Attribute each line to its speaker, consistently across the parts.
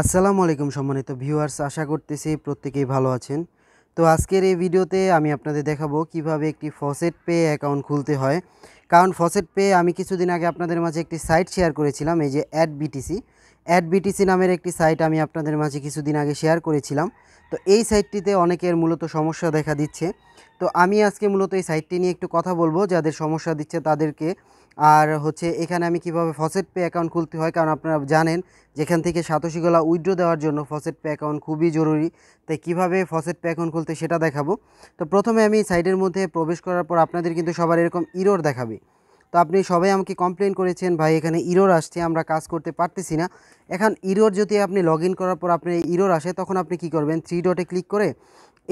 Speaker 1: আসসালামু আলাইকুম সম্মানিত ভিউয়ার্স আশা করতেছি প্রত্যেকেই ভালো আছেন তো আজকের এই ভিডিওতে আমি আপনাদের দেখাবো কিভাবে একটি ফসেট পে অ্যাকাউন্ট খুলতে হয় কারণ ফসেট পে আমি কিছুদিন আগে আপনাদের মাঝে একটি সাইট শেয়ার করেছিলাম এই যে অ্যাড বিটিসি অ্যাড বিটিসি নামের একটি সাইট আমি আপনাদের মাঝে কিছুদিন আগে শেয়ার করেছিলাম তো এই সাইটটিতে অনেকের মূলত সমস্যা দেখা দিচ্ছে তো আমি আজকে মূলত এই সাইটটি নিয়ে একটু কথা বলবো যাদের সমস্যা দিচ্ছে তাদেরকে আর হচ্ছে এখানে আমি কিভাবে ফসেট পে অ্যাকাউন্ট খুলতে হয় কারণ আপনারা জানেন যেখান থেকে সাতোশি উইড্রো দেওয়ার জন্য ফসেট পে অ্যাকাউন্ট খুবই জরুরি তাই কিভাবে ফসেট পে অ্যাকাউন্ট খুলতে সেটা দেখাবো তো প্রথমে আমি সাইডের মধ্যে প্রবেশ করার পর আপনাদের কিন্তু সবার এরকম ইরোর দেখাবে তো আপনি সবাই আমাকে কমপ্লেন করেছেন ভাই এখানে ইরোর আসছে আমরা কাজ করতে পারতেছি না এখন ইরোর যদি আপনি লগ করার পর আপনি ইরোর আসে তখন আপনি কি করবেন থ্রি ডটে ক্লিক করে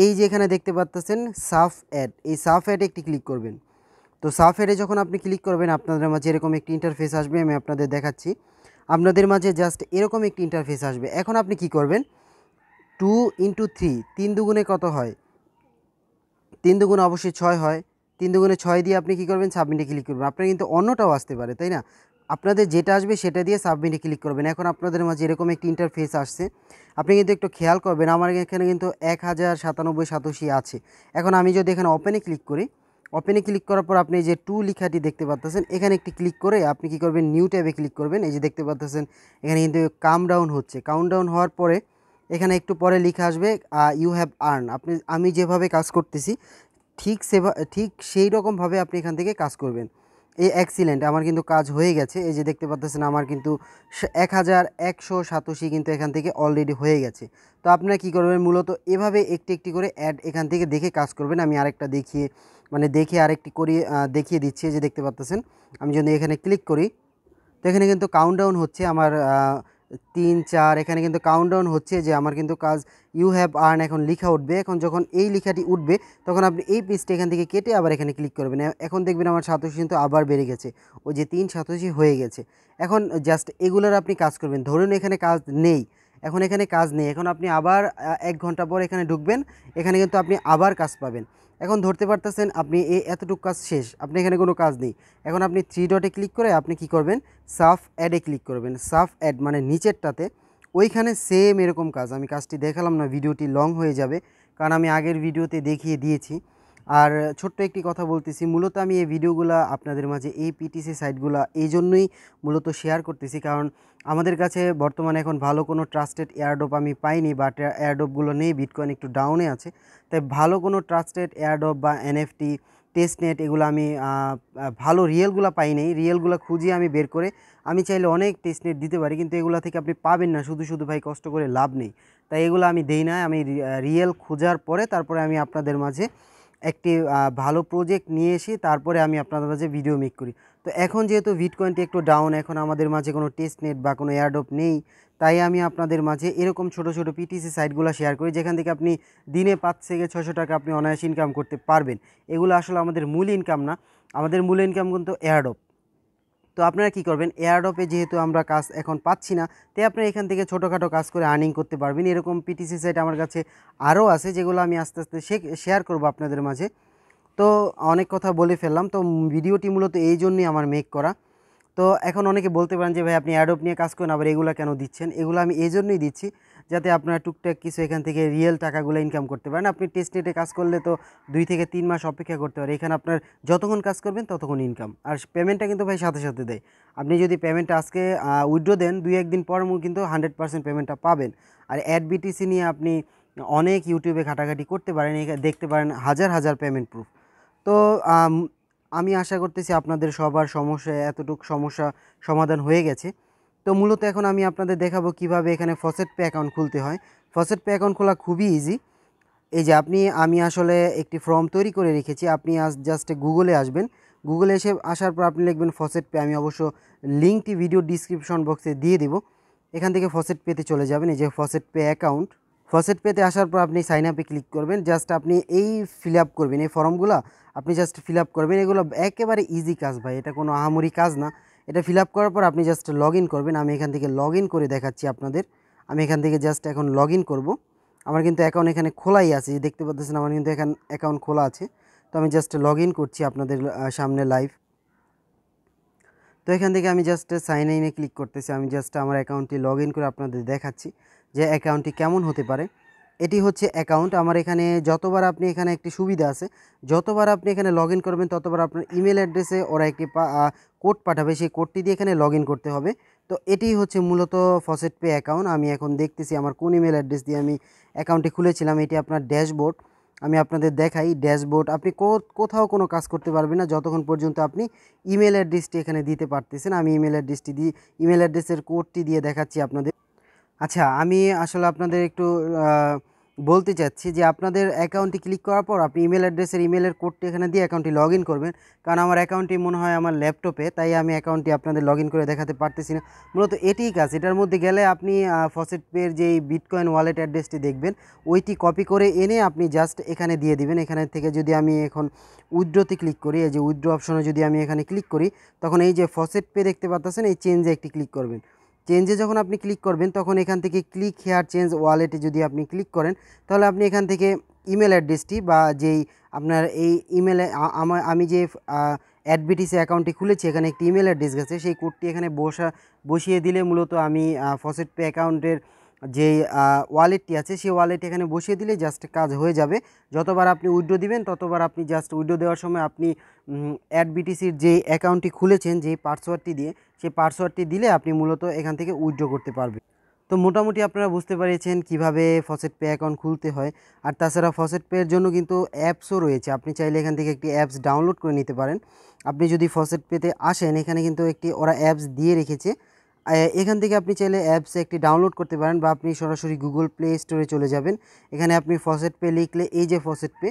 Speaker 1: এই যে এখানে দেখতে পাচ্ছেন সাফ অ্যাড এই সাফ অ্যাড একটি ক্লিক করবেন তো সাফেরে যখন আপনি ক্লিক করবেন আপনাদের মাঝে এরকম একটি ইন্টারফেস আসবে আমি আপনাদের দেখাচ্ছি আপনাদের মাঝে জাস্ট এরকম একটি ইন্টারফেস আসবে এখন আপনি কি করবেন টু ইন্টু থ্রি তিন দুগুণে কত হয় তিন দুগুণে অবশ্যই ছয় হয় তিন দুগুণে ছয় দিয়ে আপনি কি করবেন সাবমিটে ক্লিক করবেন আপনার কিন্তু অন্যটাও আসতে পারে তাই না আপনাদের যেটা আসবে সেটা দিয়ে সাবমিটে ক্লিক করবেন এখন আপনাদের মাঝে এরকম একটি ইন্টারফেস আসছে আপনি কিন্তু একটু খেয়াল করবেন আমার এখানে কিন্তু এক হাজার সাতানব্বই সাতাশি আছে এখন আমি যদি এখানে ওপেনে ক্লিক করি ওপেনে ক্লিক করার পর আপনি যে টু লিখাটি দেখতে পাচ্ছেন এখানে একটি ক্লিক করে আপনি কি করবেন নিউ ট্যাবে ক্লিক করবেন এই যে দেখতে পাচ্ছেন এখানে কিন্তু কাম ডাউন হচ্ছে কাউন্ট ডাউন হওয়ার পরে এখানে একটু পরে লিখা আসবে ইউ হ্যাভ আর্ন আপনি আমি যেভাবে কাজ করতেছি ঠিক সেভা ঠিক সেই রকমভাবে আপনি এখান থেকে কাজ করবেন এই অ্যাক্সিলেন্ট আমার কিন্তু কাজ হয়ে গেছে এই যে দেখতে পাচ্ছেন আমার কিন্তু এক হাজার একশো কিন্তু এখান থেকে অলরেডি হয়ে গেছে তো আপনারা কি করবেন মূলত এভাবে একটি একটি করে অ্যাড এখান থেকে দেখে কাজ করবেন আমি আরেকটা দেখিয়ে মানে দেখে আরেকটি করি দেখিয়ে দিচ্ছি যে দেখতে পাচ্তেছেন আমি যদি এখানে ক্লিক করি তো এখানে কিন্তু কাউন্টডাউন হচ্ছে আমার তিন চার এখানে কিন্তু কাউন্টডাউন হচ্ছে যে আমার কিন্তু কাজ ইউ হ্যাভ আর্ন এখন লেখা উঠবে এখন যখন এই লেখাটি উঠবে তখন আপনি এই পিসটি এখান থেকে কেটে আবার এখানে ক্লিক করবেন এখন দেখবেন আমার সাতাশি কিন্তু আবার বেড়ে গেছে ওই যে তিন সাতাশি হয়ে গেছে এখন জাস্ট এগুলোর আপনি কাজ করবেন ধরুন এখানে কাজ নেই এখন এখানে কাজ নেই এখন আপনি আবার এক ঘন্টা পর এখানে ঢুকবেন এখানে কিন্তু আপনি আবার কাজ পাবেন এখন ধরতে পারতেছেন আপনি এই এতটুকু কাজ শেষ আপনি এখানে কোনো কাজ নেই এখন আপনি থ্রি ডটে ক্লিক করে আপনি কি করবেন সাফ অ্যাডে ক্লিক করবেন সাফ অ্যাড মানে নিচেরটাতে ওইখানে সেম এরকম কাজ আমি কাজটি দেখালাম না ভিডিওটি লং হয়ে যাবে কারণ আমি আগের ভিডিওতে দেখিয়ে দিয়েছি আর ছোট্ট একটি কথা বলতেছি মূলত আমি এই ভিডিওগুলো আপনাদের মাঝে এই পিটিসি সাইটগুলো এই জন্যই মূলত শেয়ার করতেছি কারণ আমাদের কাছে বর্তমানে এখন ভালো কোনো ট্রাস্টেড এয়ারডপ আমি পাইনি বা এয়ারডপগুলো নেই বিটকয়েন একটু ডাউনে আছে তাই ভালো কোনো ট্রাস্টেড এয়ারডপ বা এনএফটি টেস্ট নেট এগুলো আমি ভালো রিয়েলগুলো পাই নাই রিয়েলগুলো খুঁজে আমি বের করে আমি চাইলে অনেক টেস্ট নেট দিতে পারি কিন্তু এগুলো থেকে আপনি পাবেন না শুধু শুধু ভাই কষ্ট করে লাভ নেই তাই এগুলো আমি দেই না আমি রিয়েল খোঁজার পরে তারপরে আমি আপনাদের মাঝে একটি ভালো প্রজেক্ট নিয়ে এসে তারপরে আমি আপনাদের মাঝে ভিডিও মেক করি তো এখন যেহেতু ভিটকয়েনটি একটু ডাউন এখন আমাদের মাঝে কোনো টেস্ট নেট বা কোনো এয়ারডপ নেই তাই আমি আপনাদের মাঝে এরকম ছোট ছোট পিটিসি সাইটগুলো শেয়ার করি যেখান থেকে আপনি দিনে পাঁচ থেকে ছশো টাকা আপনি অনায়াসে ইনকাম করতে পারবেন এগুলো আসলে আমাদের মূল ইনকাম না আমাদের মূল ইনকাম কিন্তু এয়ারডপ তো আপনারা কি করবেন এয়ারডপে যেহেতু আমরা কাজ এখন পাচ্ছি না তাই আপনারা এখান থেকে ছোটোখাটো কাজ করে আর্নিং করতে পারবেন এরকম পিটিসি সাইট আমার কাছে আরও আছে যেগুলো আমি আস্তে আস্তে শেয়ার করব আপনাদের মাঝে তো অনেক কথা বলে ফেললাম তো ভিডিওটি মূলত এই জন্যই আমার মেক করা তো এখন অনেকে বলতে পারেন যে ভাই আপনি অ্যাডোপ নিয়ে কাজ করেন আবার এগুলো কেন দিচ্ছেন এগুলো আমি এই জন্যই দিচ্ছি যাতে আপনারা টুকটাক কিছু এখান থেকে রিয়েল টাকাগুলো ইনকাম করতে পারেন আপনি টেস্ট নেটে কাজ করলে তো দুই থেকে তিন মাস অপেক্ষা করতে পারেন এখানে আপনার যতক্ষণ কাজ করবেন ততক্ষণ ইনকাম আর পেমেন্টটা কিন্তু ভাই সাথে সাথে দেয় আপনি যদি পেমেন্টটা আজকে উইড্রো দেন দুই একদিন পর কিন্তু হান্ড্রেড পার্সেন্ট পেমেন্টটা পাবেন আর অ্যাড বিটিসি নিয়ে আপনি অনেক ইউটিউবে ঘাটাঘাটি করতে পারেন দেখতে পারেন হাজার হাজার পেমেন্ট প্রুফ তো আমি আশা করতেছি আপনাদের সবার সমস্যা এতটুকু সমস্যা সমাধান হয়ে গেছে তো মূলত এখন আমি আপনাদের দেখাবো কিভাবে এখানে ফসেট পে অ্যাকাউন্ট খুলতে হয় ফসেট পে অ্যাকাউন্ট খোলা খুবই ইজি এই যে আপনি আমি আসলে একটি ফর্ম তৈরি করে রেখেছি আপনি আজ জাস্ট গুগলে আসবেন গুগলে এসে আসার পর আপনি লিখবেন ফসেট পে আমি অবশ্য লিঙ্কটি ভিডিও ডিসক্রিপশন বক্সে দিয়ে দেব এখান থেকে ফসেট পেতে চলে যাবেন এই যে ফসেট পে অ্যাকাউন্ট ফসেট পেতে আসার পর আপনি সাইন আপে ক্লিক করবেন জাস্ট আপনি এই ফিল আপ করবেন এই ফর্মগুলো আপনি জাস্ট ফিল আপ করবেন এগুলো একেবারে ইজি কাজ ভাই এটা কোনো আহামরি কাজ না এটা ফিল আপ করার পর আপনি জাস্ট লগ করবেন আমি এখান থেকে লগ করে দেখাচ্ছি আপনাদের আমি এখান থেকে জাস্ট এখন লগ ইন করবো আমার কিন্তু অ্যাকাউন্ট এখানে খোলাই আছে দেখতে পাচ্ছেন আমার কিন্তু এখান অ্যাকাউন্ট খোলা আছে তো আমি জাস্ট লগ করছি আপনাদের সামনে লাইভ তো এখান থেকে আমি জাস্ট সাইন ইনে ক্লিক করতেছি আমি জাস্ট আমার অ্যাকাউন্টটি লগ করে আপনাদের দেখাচ্ছি যে অ্যাকাউন্টটি কেমন হতে পারে এটি হচ্ছে অ্যাকাউন্ট আমার এখানে যতবার আপনি এখানে একটি সুবিধা আছে যতবার আপনি এখানে লগ ইন করবেন ততবার আপনার ইমেল অ্যাড্রেসে ওরা একটি কোড পাঠাবে সেই কোডটি দিয়ে এখানে লগ করতে হবে তো এটি হচ্ছে মূলত ফসেট পে অ্যাকাউন্ট আমি এখন দেখতেছি আমার কোন ইমেল অ্যাড্রেস দিয়ে আমি অ্যাকাউন্টটি খুলেছিলাম এটি আপনার ড্যাশবোর্ড আমি আপনাদের দেখাই ড্যাশবোর্ড আপনি কোথাও কোনো কাজ করতে পারবেন না যতক্ষণ পর্যন্ত আপনি ইমেল অ্যাড্রেসটি এখানে দিতে পারতেছেন আমি ইমেল অ্যাড্রেসটি দিয়ে ইমেল অ্যাড্রেসের কোডটি দিয়ে দেখাচ্ছি আপনাদের আচ্ছা আমি আসলে আপনাদের একটু বলতে চাচ্ছি যে আপনাদের অ্যাকাউন্টটি ক্লিক করার পর আপনি ইমেল অ্যাড্রেসের ইমেলের কোডটি এখানে দিয়ে অ্যাকাউন্টটি লগ ইন করবেন কারণ আমার অ্যাকাউন্টটি মনে হয় আমার ল্যাপটপে তাই আমি অ্যাকাউন্টটি আপনাদের লগ করে দেখাতে পারতেছি না মূলত এটিই কাজ এটার মধ্যে গেলে আপনি ফসেট পের যেই বিটকয়েন ওয়ালেট অ্যাড্রেসটি দেখবেন ওইটি কপি করে এনে আপনি জাস্ট এখানে দিয়ে দিবেন এখানে থেকে যদি আমি এখন উইড্রোতে ক্লিক করি এই যে উইড্রো অপশনে যদি আমি এখানে ক্লিক করি তখন এই যে ফসেট পে দেখতে পাচ্ছেন এই চেঞ্জে একটি ক্লিক করবেন চেঞ্জে যখন আপনি ক্লিক করবেন তখন এখান থেকে ক্লিক হেয়ার চেঞ্জ ওয়ালেটে যদি আপনি ক্লিক করেন তাহলে আপনি এখান থেকে ইমেল অ্যাড্রেসটি বা যেই আপনার এই ইমেলে আমার আমি যে অ্যাডভিটিসি অ্যাকাউন্টটি খুলেছি এখানে একটি ইমেল অ্যাড্রেস গেছে সেই কোডটি এখানে বসা বসিয়ে দিলে মূলত আমি ফসেট পে অ্যাকাউন্টের যে ওয়ালেটটি আছে সেই ওয়ালেটটি এখানে বসিয়ে দিলে জাস্ট কাজ হয়ে যাবে যতবার আপনি উইড্রো দিবেন ততবার আপনি জাস্ট উইড্রো দেওয়ার সময় আপনি অ্যাডবিটিসির যে অ্যাকাউন্টটি খুলেছেন যে পাসওয়ার্ডটি দিয়ে সেই পাসওয়ার্ডটি দিলে আপনি মূলত এখান থেকে উইথড্র করতে পারবেন তো মোটামুটি আপনারা বুঝতে পেরেছেন কিভাবে ফসেট পে অ্যাকাউন্ট খুলতে হয় আর তাছাড়া ফসেট পেয়ের জন্য কিন্তু অ্যাপসও রয়েছে আপনি চাইলে এখান থেকে একটি অ্যাপস ডাউনলোড করে নিতে পারেন আপনি যদি ফসেট পেতে আসেন এখানে কিন্তু একটি ওরা অ্যাপস দিয়ে রেখেছে এখান থেকে আপনি চাইলে অ্যাপস একটি ডাউনলোড করতে পারেন বা আপনি সরাসরি গুগল প্লে স্টোরে চলে যাবেন এখানে আপনি ফসেট পে লিখলে এই যে ফসেট পে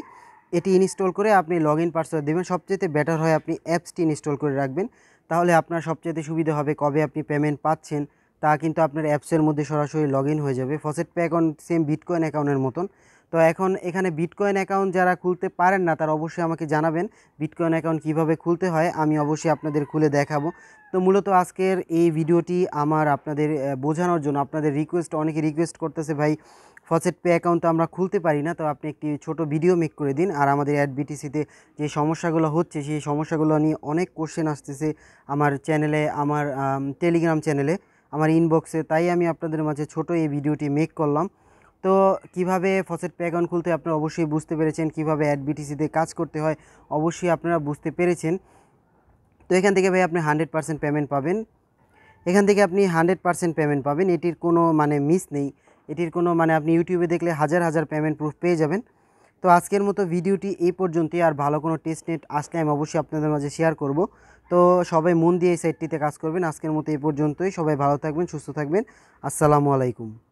Speaker 1: এটি ইনস্টল করে আপনি লগ ইন পাসওয়ার্ড দেবেন সবচেয়ে বেটার হয় আপনি অ্যাপসটি ইনস্টল করে রাখবেন তাহলে আপনার সবচেয়ে সুবিধা হবে কবে আপনি পেমেন্ট পাচ্ছেন তা কিন্তু আপনার অ্যাপসের মধ্যে সরাসরি লগ হয়ে যাবে faucet pay account same bitcoin অ্যাকাউন্টের মতন তো এখন এখানে বিটকয়েন অ্যাকাউন্ট যারা খুলতে পারেন না তারা অবশ্যই আমাকে জানাবেন বিটকয়েন অ্যাকাউন্ট কিভাবে খুলতে হয় আমি অবশ্যই আপনাদের খুলে দেখাবো তো মূলত আজকের এই ভিডিওটি আমার আপনাদের বোঝানোর জন্য আপনাদের রিকোয়েস্ট অনেকে রিকোয়েস্ট করতেছে ভাই ফসেট পে অ্যাকাউন্ট আমরা খুলতে পারি না তো আপনি একটি ছোট ভিডিও মেক করে দিন আর আমাদের অ্যাডবিটিসিতে যে সমস্যাগুলো হচ্ছে সেই সমস্যাগুলো নিয়ে অনেক কোশ্চেন আসতেছে আমার চ্যানেলে আমার টেলিগ্রাম চ্যানেলে আমার ইনবক্সে তাই আমি আপনাদের মাঝে ছোট এই ভিডিওটি মেক করলাম তো কিভাবে ফসেট পে অ্যাকাউন্ট খুলতে আপনি অবশ্যই বুঝতে পেরেছেন কিভাবে অ্যাডবিটিসিতে কাজ করতে হয় অবশ্যই আপনারা বুঝতে পেরেছেন তো এখান থেকে ভাই আপনি হান্ড্রেড পার্সেন্ট পেমেন্ট পাবেন এখান থেকে আপনি হান্ড্রেড পার্সেন্ট পেমেন্ট পাবেন এটির কোনো মানে মিস নেই এটির কোনো মানে আপনি ইউটিউবে দেখলে হাজার হাজার পেমেন্ট প্রুফ পেয়ে যাবেন তো আজকের মতো ভিডিওটি এই পর্যন্তই আর ভালো কোনো টেস্ট নেট আসলে আমি অবশ্যই আপনাদের মাঝে শেয়ার করব তো সবাই মন দিয়ে এই সাইটটিতে কাজ করবেন আজকের মতো এই পর্যন্তই সবাই ভালো থাকবেন সুস্থ থাকবেন আসসালামু আলাইকুম